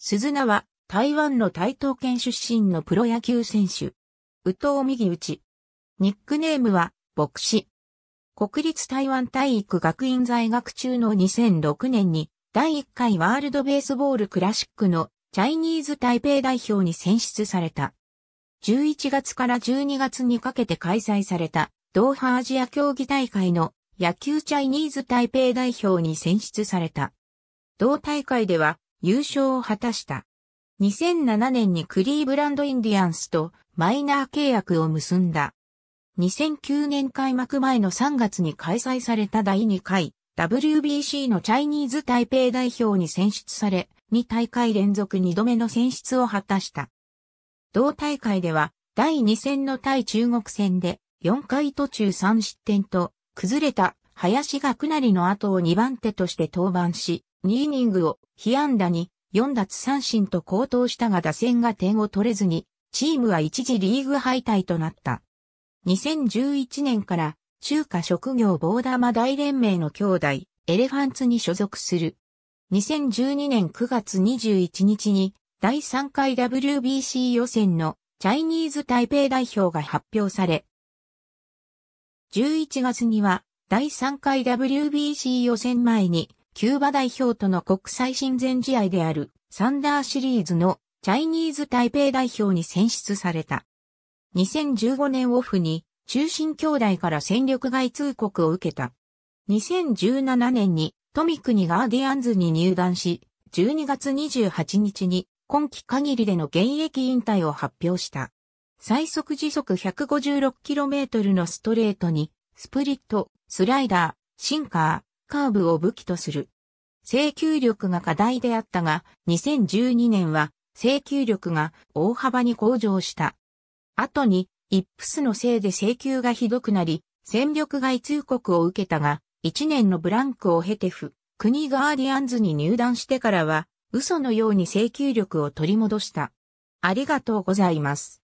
鈴名は台湾の台東県出身のプロ野球選手。宇藤右内。ニックネームは、牧師。国立台湾体育学院在学中の2006年に、第1回ワールドベースボールクラシックのチャイニーズ台北代表に選出された。11月から12月にかけて開催された、ドーハアジア競技大会の野球チャイニーズ台北代表に選出された。同大会では、優勝を果たした。2007年にクリーブランドインディアンスとマイナー契約を結んだ。2009年開幕前の3月に開催された第2回 WBC のチャイニーズ台北代表に選出され、2大会連続2度目の選出を果たした。同大会では第2戦の対中国戦で4回途中3失点と崩れた林がくなりの後を2番手として登板し、2イニングを被安打に4奪三振と高騰したが打線が点を取れずに、チームは一時リーグ敗退となった。2011年から中華職業ボーダーマ大連盟の兄弟、エレファンツに所属する。2012年9月21日に第3回 WBC 予選のチャイニーズ台北代表が発表され、11月には第3回 WBC 予選前に、キューバ代表との国際親善試合であるサンダーシリーズのチャイニーズ台北代表に選出された。2015年オフに中心兄弟から戦力外通告を受けた。2017年にトミクにガーディアンズに入団し、12月28日に今季限りでの現役引退を発表した。最速時速 156km のストレートに、スプリット、スライダー、シンカー、カーブを武器とする。制球力が課題であったが、2012年は制球力が大幅に向上した。後に、イップスのせいで制球がひどくなり、戦力外通告を受けたが、1年のブランクを経て府、国ガーディアンズに入団してからは、嘘のように制球力を取り戻した。ありがとうございます。